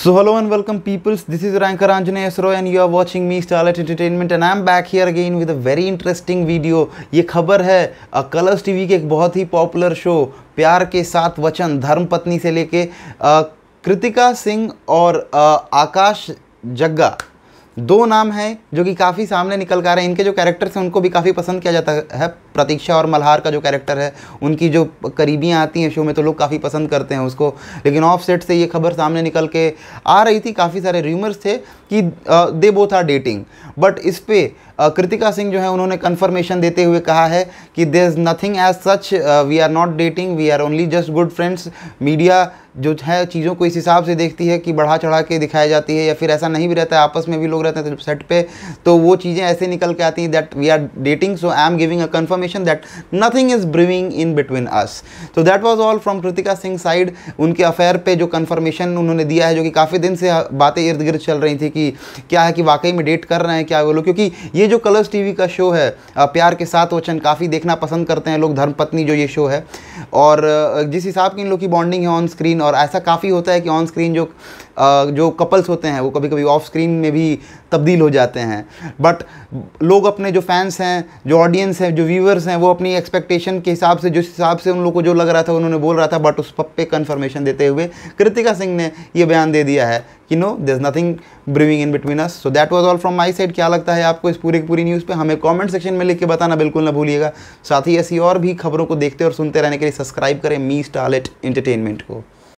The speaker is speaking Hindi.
So hello and welcome peoples, this is Rankar Anjaneya Sro and you are watching me Starlight Entertainment and I am back here again with a very interesting video. ये खबर है कलर्स टीवी के एक बहुत ही पॉपुलर शो प्यार के साथ वचन धर्म पत्नी से लेके कृतिका सिंह और आकाश जग्गा दो नाम हैं जो कि काफ़ी सामने निकल कर आ रहे हैं इनके जो कैरेक्टर्स हैं उनको भी काफ़ी पसंद किया जाता है प्रतीक्षा और मल्हार का जो कैरेक्टर है उनकी जो करीबियाँ आती हैं शो में तो लोग काफ़ी पसंद करते हैं उसको लेकिन ऑफ सेट से ये खबर सामने निकल के आ रही थी काफ़ी सारे र्यूमर्स थे कि they both are dating but इस पर कृतिका सिंह जो है उन्होंने कन्फर्मेशन देते हुए कहा है कि there is nothing as such we are not dating we are only just good friends media जो है चीज़ों को इस हिसाब से देखती है कि बढ़ा चढ़ा के दिखाई जाती है या फिर ऐसा नहीं भी रहता है आपस में भी लोग रहते हैं सेट तो पे तो वो चीज़ें ऐसे निकल के आती हैं that we are dating so I am giving a confirmation that nothing is brewing in between us तो that was all from Kritika Singh side उनके अफेयर पर जो कन्फर्मेशन उन्होंने दिया है जो कि काफ़ी दिन से बातें इर्द गिर्द चल रही थी कि क्या है कि वाकई में डेट कर रहे हैं क्या वो लोग क्योंकि ये जो कलर्स टी का शो है प्यार के साथ वचन काफ़ी देखना पसंद करते हैं लोग धर्मपत्नी जो ये शो है और जिस हिसाब की इन लोग की बॉन्डिंग है ऑन स्क्रीन और ऐसा काफ़ी होता है कि ऑन स्क्रीन जो जो कपल्स होते हैं वो कभी कभी ऑफ स्क्रीन में भी तब्दील हो जाते हैं बट लोग अपने जो फैंस हैं जो ऑडियंस हैं जो व्यूवर्स हैं वो अपनी एक्सपेक्टेशन के हिसाब से जिस हिसाब से उन लोग को जो लग रहा था उन्होंने बोल रहा था बट उस पर पे कन्फर्मेशन देते हुए कृतिका सिंह ने ये बयान दे दिया है कि no this is nothing brewing in between us so that was all from my side क्या लगता है आपको इस पूरी पूरी न्यूज़ पे हमें कमेंट सेक्शन में लिख के बताना बिल्कुल ना भूलिएगा साथ ही ऐसी और भी खबरों को देखते और सुनते रहने के लिए सब्सक्राइब करें मी स्टालेट एंटरटेनमेंट को